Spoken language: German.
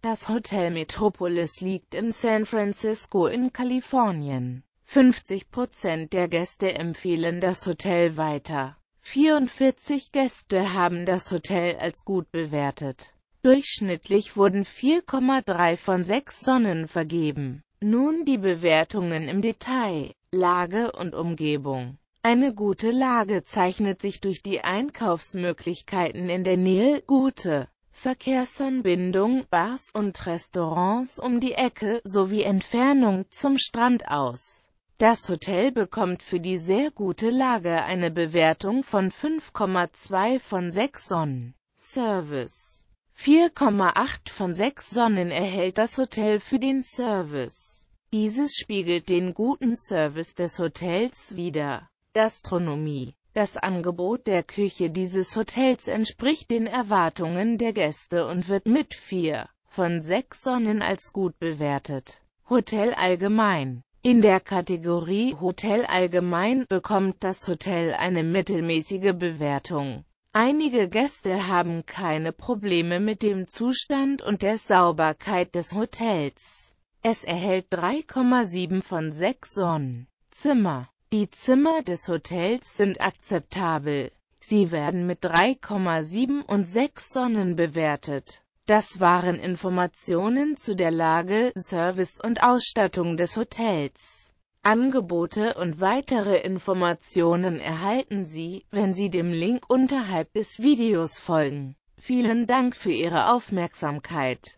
Das Hotel Metropolis liegt in San Francisco in Kalifornien. 50 Prozent der Gäste empfehlen das Hotel weiter. 44 Gäste haben das Hotel als gut bewertet. Durchschnittlich wurden 4,3 von 6 Sonnen vergeben. Nun die Bewertungen im Detail. Lage und Umgebung. Eine gute Lage zeichnet sich durch die Einkaufsmöglichkeiten in der Nähe, gute Verkehrsanbindung, Bars und Restaurants um die Ecke sowie Entfernung zum Strand aus. Das Hotel bekommt für die sehr gute Lage eine Bewertung von 5,2 von 6 Sonnen. Service 4,8 von 6 Sonnen erhält das Hotel für den Service. Dieses spiegelt den guten Service des Hotels wider. Gastronomie das Angebot der Küche dieses Hotels entspricht den Erwartungen der Gäste und wird mit 4 von 6 Sonnen als gut bewertet. Hotel allgemein In der Kategorie Hotel allgemein bekommt das Hotel eine mittelmäßige Bewertung. Einige Gäste haben keine Probleme mit dem Zustand und der Sauberkeit des Hotels. Es erhält 3,7 von 6 Sonnen. Zimmer die Zimmer des Hotels sind akzeptabel. Sie werden mit 3,7 und 6 Sonnen bewertet. Das waren Informationen zu der Lage, Service und Ausstattung des Hotels. Angebote und weitere Informationen erhalten Sie, wenn Sie dem Link unterhalb des Videos folgen. Vielen Dank für Ihre Aufmerksamkeit.